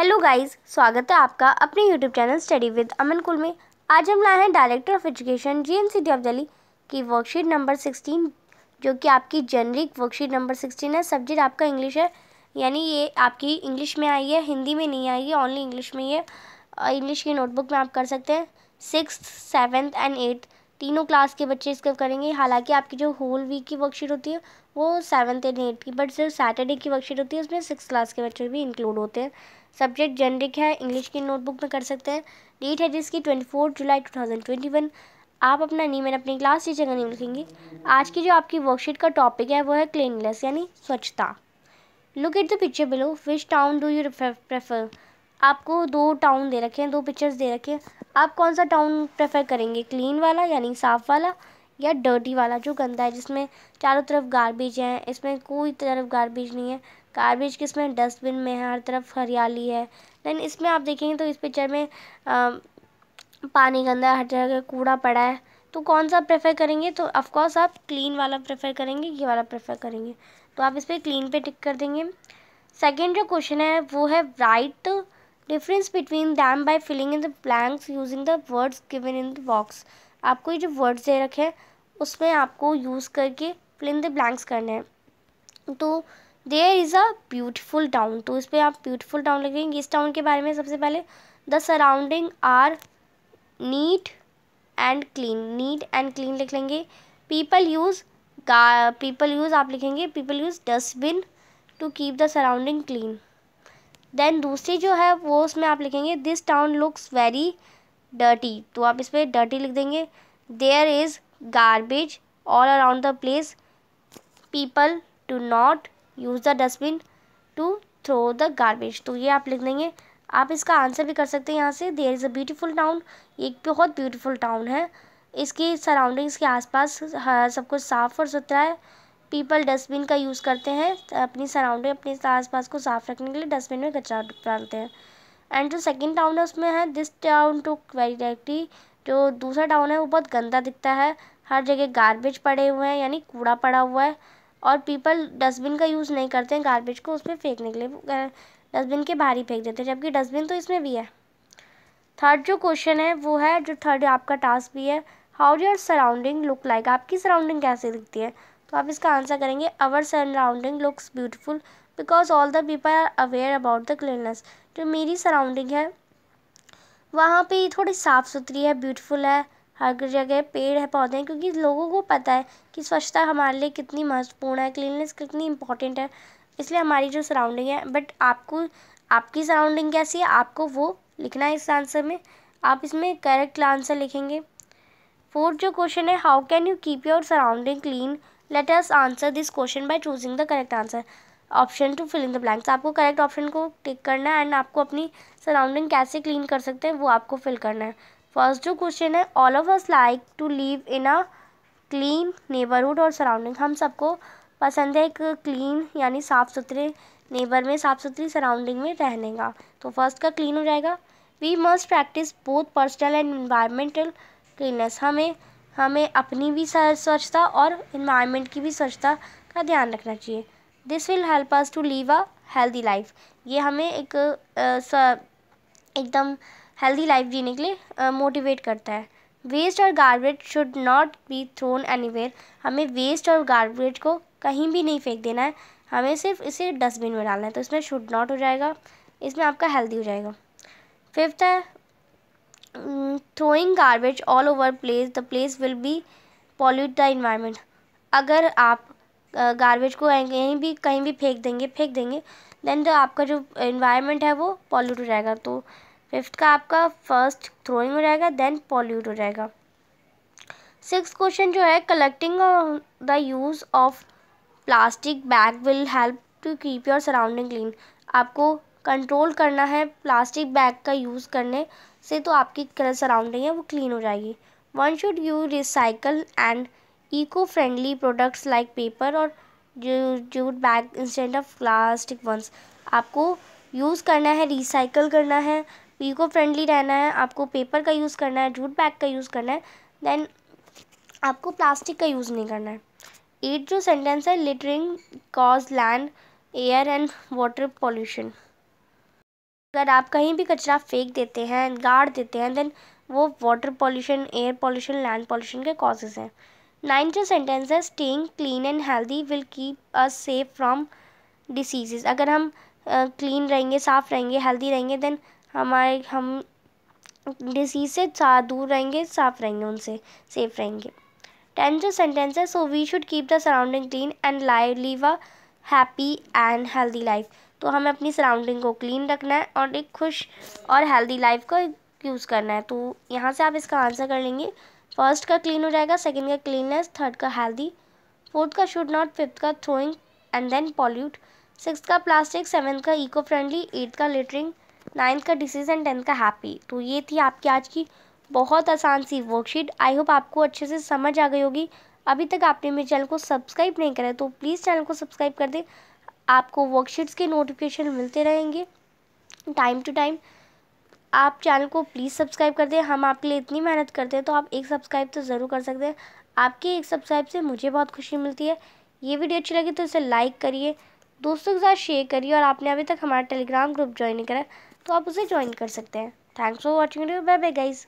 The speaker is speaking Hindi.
हेलो गाइस स्वागत है आपका अपने YouTube channel study with Aman कुल में आज हम लाए हैं director of education G M C of की वर्कशीट नंबर सिक्सटीन जो कि आपकी जनरिक वर्कशीट नंबर सिक्सटीन है सब्जेक्ट आपका इंग्लिश है यानी ये आपकी इंग्लिश में आई है हिंदी में नहीं आई है ओनली इंग्लिश में ये इंग्लिश की नोटबुक में आप कर सकते हैं सिक्स सेवन्थ एंड एट्थ तीनों क्लास के बच्चे इसका करेंगे हालांकि आपकी जो होल वीक की वर्कशीट होती है वो सेवन्थ एंड एट्थ की बट सिर्फ सैटरडे की वर्कशीट होती है उसमें सिक्स क्लास के बच्चे भी इंक्लूड होते हैं सब्जेक्ट जेनरिक है इंग्लिश की नोटबुक में कर सकते हैं डेट है जिसकी twenty July two thousand twenty one आप अपना नीम एंड अपनी क्लास टीचर का नीम लिखेंगे आज की जो आपकी वर्कशीट का टॉपिक है वो है क्लीनलेस यानी स्वच्छता look at the picture below which town do you prefer आपको दो टाउन दे रखे हैं दो पिक्चर्स दे रखे हैं आप कौन सा टाउन प्रेफर करेंगे क्लीन वाला यानी साफ़ वाला या डर्टी वाला जो गंदा है जिसमें चारों तरफ गारबेज है इसमें कोई तरफ गारबेज नहीं है गार्बेज में डस्टबिन में है हर तरफ हरियाली है देन इसमें आप देखेंगे तो इस पिक्चर में आ, पानी गंदा हर जगह कूड़ा पड़ा है तो कौन सा प्रेफर करेंगे तो ऑफकोर्स आप क्लीन वाला प्रेफर करेंगे ये वाला प्रेफर करेंगे तो आप इस पर क्लीन पे टिक कर देंगे सेकेंड जो क्वेश्चन है वो है write difference between them by filling in the blanks using the words given in the box आपको ये जो वर्ड्स दे रखे हैं उसमें आपको यूज़ करके फिल इन द ब्लैंक्स करने हैं तो there is a beautiful town तो इस पर आप ब्यूटीफुल टाउन लिखेंगे इस टाउन के बारे में सबसे पहले the surrounding are neat and clean neat and clean लिख लेंगे पीपल यूज़ पीपल यूज़ आप लिखेंगे people use dustbin to keep the surrounding clean then दूसरी जो है वो उसमें आप लिखेंगे this town looks very dirty तो आप इस पर डर्टी लिख देंगे there is garbage all around the place people do not use the dustbin to throw the garbage तो ये आप लिख देंगे आप इसका आंसर भी कर सकते हैं यहाँ से there is a beautiful town एक बहुत ब्यूटीफुल टाउन है इसकी सराउंडिंग्स के आसपास हाँ, सब कुछ साफ़ और सुथरा है पीपल डस्टबिन का यूज़ करते हैं अपनी सराउंडिंग अपने आसपास को साफ़ रखने के लिए डस्टबिन में कचरा डालते हैं एंड जो सेकेंड टाउन है उसमें है this town to very directly जो दूसरा टाउन है वो बहुत गंदा दिखता है हर जगह गार्बेज पड़े हुए हैं यानी कूड़ा पड़ा हुआ है और पीपल डस्टबिन का यूज़ नहीं करते हैं गार्बेज को उसमें फेंकने के लिए डस्टबिन के बाहर ही फेंक देते हैं जबकि डस्टबिन तो इसमें भी है थर्ड जो क्वेश्चन है वो है जो थर्ड आपका टास्क भी है how your surrounding look like आपकी सराउंडिंग कैसे दिखती है तो आप इसका आंसर करेंगे our surrounding looks beautiful because all the people are aware about the cleanness जो मेरी सराउंडिंग है वहाँ पे थोड़ी साफ़ सुथरी है ब्यूटीफुल है हर जगह पेड़ है पौधे हैं क्योंकि लोगों को पता है कि स्वच्छता हमारे लिए कितनी महत्वपूर्ण है क्लीननेस कितनी इम्पोर्टेंट है इसलिए हमारी जो सराउंडिंग है बट आपको आपकी सराउंडिंग कैसी है आपको वो लिखना है इस आंसर में आप इसमें करेक्ट आंसर लिखेंगे फोर्थ जो क्वेश्चन है how can you keep your surrounding clean let us answer this question by choosing the correct answer option to fill in the blanks आपको करेक्ट ऑप्शन को टिक करना है एंड आपको अपनी सराउंडिंग कैसे क्लीन कर सकते हैं वो आपको फिल करना है फर्स्ट जो क्वेश्चन है all of us like to live in a clean neighbourhood और सराउंडिंग हम सबको पसंद है एक क्लीन यानी साफ़ सुथरे नेबर में साफ़ सुथरी सराउंडिंग में रहने का तो फर्स्ट का क्लीन हो जाएगा we must practice both personal and environmental cleanness हमें हमें अपनी भी स्वच्छता और इन्वायरमेंट की भी स्वच्छता का ध्यान रखना चाहिए this will help us to live a healthy life ये हमें एक एकदम हेल्दी लाइफ जीने के लिए मोटिवेट करता है वेस्ट और garbage should not be thrown anywhere हमें वेस्ट और गार्बेज को कहीं भी नहीं फेंक देना है हमें सिर्फ इसे डस्टबिन में डालना है तो इसमें शुड नॉट हो जाएगा इसमें आपका हेल्दी हो जाएगा फिफ्थ है throwing garbage all over place the place will be pollute the environment अगर आप गारबेज को कहीं भी कहीं भी फेंक देंगे फेंक देंगे देन तो आपका जो इन्वायरमेंट है वो पॉल्यूट हो जाएगा तो फिफ्थ का आपका फर्स्ट थ्रोइंग हो जाएगा देन पॉल्यूट हो जाएगा सिक्स क्वेश्चन जो है collecting the use of plastic bag will help to keep your surrounding clean आपको कंट्रोल करना है प्लास्टिक बैग का यूज़ करने से तो आपकी सराउंडिंग है वो क्लीन हो जाएगी one should you recycle and eco friendly products like paper और jute bag instant of plastic once आपको यूज़ करना है रिसाइकल करना है ईको फ्रेंडली रहना है आपको पेपर का यूज़ करना है जूट बैग का यूज़ करना है देन आपको प्लास्टिक का यूज़ नहीं करना है एट जो सेंटेंस है littering cause land air and water pollution अगर आप कहीं भी कचरा फेंक देते हैं गाड़ देते हैं देन वो water pollution air pollution land pollution के कॉजेज़ हैं नाइन्थ जो सेंटेंस है staying clean and healthy will keep us safe from diseases अगर हम क्लीन uh, रहेंगे साफ़ रहेंगे हेल्दी रहेंगे देन हमारे हम डिसीज से दूर रहेंगे साफ रहेंगे उनसे सेफ रहेंगे जो सेंटेंस है so we should keep the surrounding clean and live live a happy and healthy life तो हमें अपनी सराउंडिंग को क्लीन रखना है और एक खुश और हेल्दी लाइफ का यूज़ करना है तो यहाँ से आप इसका आंसर कर लेंगे फर्स्ट का क्लीन हो जाएगा सेकेंड का क्लीननेस थर्ड का हेल्दी फोर्थ का शुड नॉट फिफ्थ का throwing and then pollute six का प्लास्टिक सेवन्थ का इको फ्रेंडली एट्थ का लिटरिंग नाइन्थ का डिसीजन टेंथ का हैप्पी तो ये थी आपकी आज की बहुत आसान सी वर्कशीट आई होप आपको अच्छे से समझ आ गई होगी अभी तक आपने मेरे चैनल को सब्सक्राइब नहीं करा तो प्लीज़ चैनल को सब्सक्राइब कर दें आपको वर्कशीट्स के नोटिफिकेशन मिलते रहेंगे टाइम टू टाइम आप चैनल को प्लीज़ सब्सक्राइब कर दें हम आपके लिए इतनी मेहनत करते हैं तो आप एक सब्सक्राइब तो ज़रूर कर सकते हैं आपके एक सब्सक्राइब से मुझे बहुत खुशी मिलती है ये वीडियो अच्छी लगी तो इसे लाइक करिए दोस्तों के साथ शेयर करिए और आपने अभी तक हमारा टेलीग्राम ग्रुप ज्वाइन नहीं करा तो आप उसे ज्वाइन कर सकते हैं thanks for watching bye bye guys